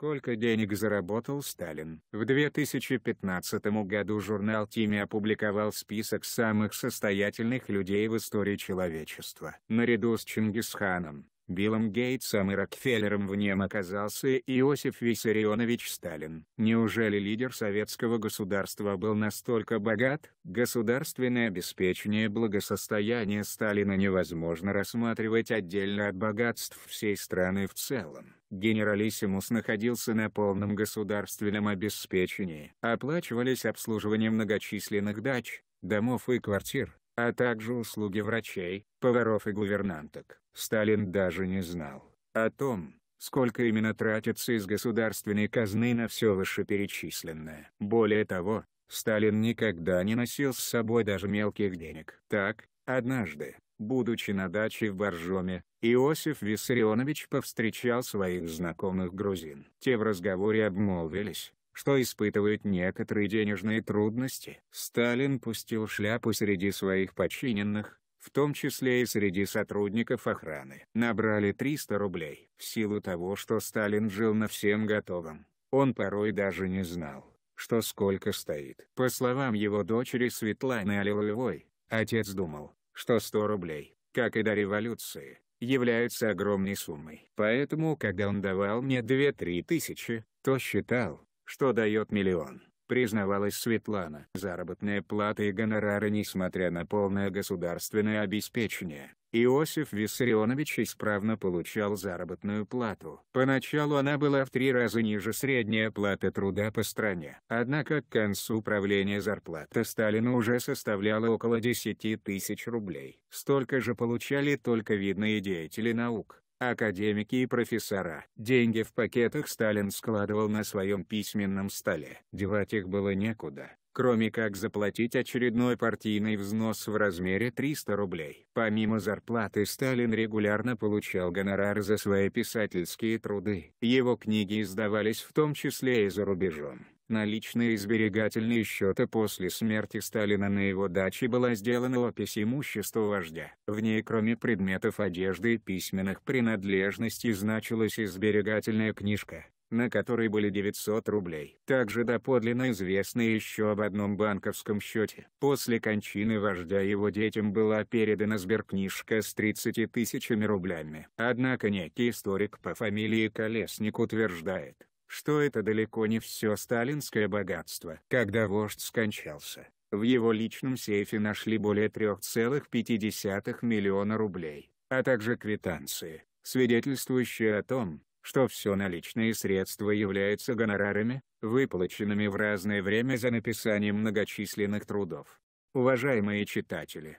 Сколько денег заработал Сталин? В 2015 году журнал «Тими» опубликовал список самых состоятельных людей в истории человечества. Наряду с Чингисханом, Биллом Гейтсом и Рокфеллером в нем оказался Иосиф Виссарионович Сталин. Неужели лидер советского государства был настолько богат? Государственное обеспечение благосостояния Сталина невозможно рассматривать отдельно от богатств всей страны в целом. Генералиссимус находился на полном государственном обеспечении. Оплачивались обслуживание многочисленных дач, домов и квартир, а также услуги врачей, поваров и гувернанток. Сталин даже не знал о том, сколько именно тратится из государственной казны на все вышеперечисленное. Более того, Сталин никогда не носил с собой даже мелких денег. Так, однажды, будучи на даче в Боржоме, Иосиф Виссарионович повстречал своих знакомых грузин. Те в разговоре обмолвились, что испытывают некоторые денежные трудности. Сталин пустил шляпу среди своих подчиненных, в том числе и среди сотрудников охраны. Набрали 300 рублей. В силу того, что Сталин жил на всем готовом, он порой даже не знал, что сколько стоит. По словам его дочери Светланы Алилуевой, отец думал, что 100 рублей, как и до революции, являются огромной суммой. Поэтому когда он давал мне 2-3 тысячи, то считал, что дает миллион, признавалась Светлана. Заработная плата и гонорары несмотря на полное государственное обеспечение. Иосиф Виссарионович исправно получал заработную плату. Поначалу она была в три раза ниже средней оплаты труда по стране. Однако к концу правления зарплата Сталина уже составляла около 10 тысяч рублей. Столько же получали только видные деятели наук академики и профессора. Деньги в пакетах Сталин складывал на своем письменном столе. Девать их было некуда, кроме как заплатить очередной партийный взнос в размере 300 рублей. Помимо зарплаты Сталин регулярно получал гонорар за свои писательские труды. Его книги издавались в том числе и за рубежом наличные сберегательные счета после смерти Сталина на его даче была сделана опись имущества вождя. В ней кроме предметов одежды и письменных принадлежностей значилась и сберегательная книжка, на которой были 900 рублей. Также доподлинно известно еще об одном банковском счете. После кончины вождя его детям была передана сберкнижка с 30 тысячами рублями. Однако некий историк по фамилии Колесник утверждает, что это далеко не все сталинское богатство. Когда вождь скончался, в его личном сейфе нашли более 3,5 миллиона рублей, а также квитанции, свидетельствующие о том, что все наличные средства являются гонорарами, выплаченными в разное время за написание многочисленных трудов. Уважаемые читатели!